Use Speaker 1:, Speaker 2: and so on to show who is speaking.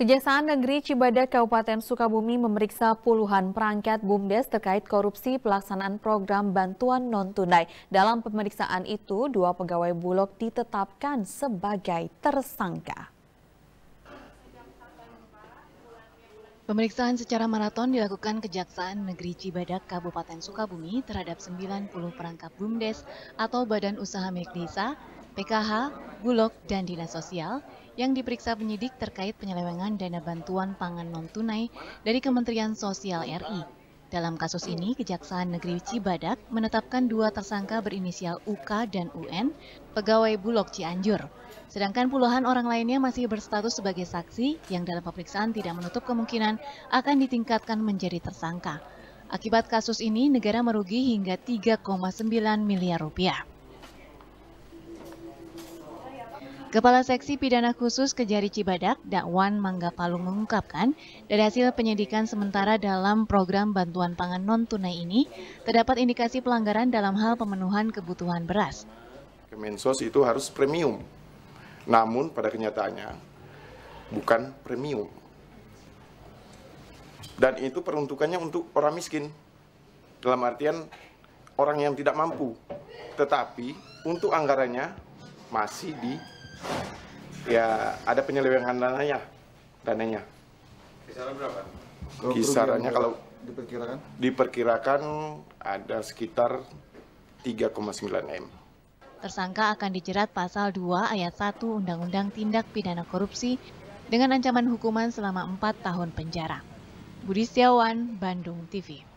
Speaker 1: Kejaksaan Negeri Cibadak Kabupaten Sukabumi memeriksa puluhan perangkat BUMDes terkait korupsi pelaksanaan program bantuan non-tunai. Dalam pemeriksaan itu, dua pegawai Bulog ditetapkan sebagai tersangka.
Speaker 2: Pemeriksaan secara maraton dilakukan Kejaksaan Negeri Cibadak Kabupaten Sukabumi terhadap 90 perangkat BUMDes atau Badan Usaha Milik Desa PKH, Bulog, dan Dinas Sosial yang diperiksa penyidik terkait penyelewengan dana bantuan pangan non-tunai dari Kementerian Sosial RI. Dalam kasus ini, Kejaksaan Negeri Cibadak menetapkan dua tersangka berinisial UK dan UN, pegawai Bulog Cianjur. Sedangkan puluhan orang lainnya masih berstatus sebagai saksi yang dalam pemeriksaan tidak menutup kemungkinan akan ditingkatkan menjadi tersangka. Akibat kasus ini, negara merugi hingga 3,9 miliar rupiah. Kepala Seksi Pidana Khusus Kejari Cibadak, Dakwan Mangga Palung mengungkapkan, dari hasil penyidikan sementara dalam program bantuan pangan non-tunai ini, terdapat indikasi pelanggaran dalam hal pemenuhan kebutuhan beras.
Speaker 3: Kemensos itu harus premium, namun pada kenyataannya bukan premium. Dan itu peruntukannya untuk orang miskin, dalam artian orang yang tidak mampu. Tetapi untuk anggarannya masih di ya ada penyelewengan dananya dananya kisaran berapa kisarannya kalau diperkirakan diperkirakan ada sekitar 3,9 m
Speaker 2: tersangka akan dijerat pasal 2 ayat 1 Undang-Undang Tindak Pidana Korupsi dengan ancaman hukuman selama 4 tahun penjara. Budi Setiawan, Bandung TV.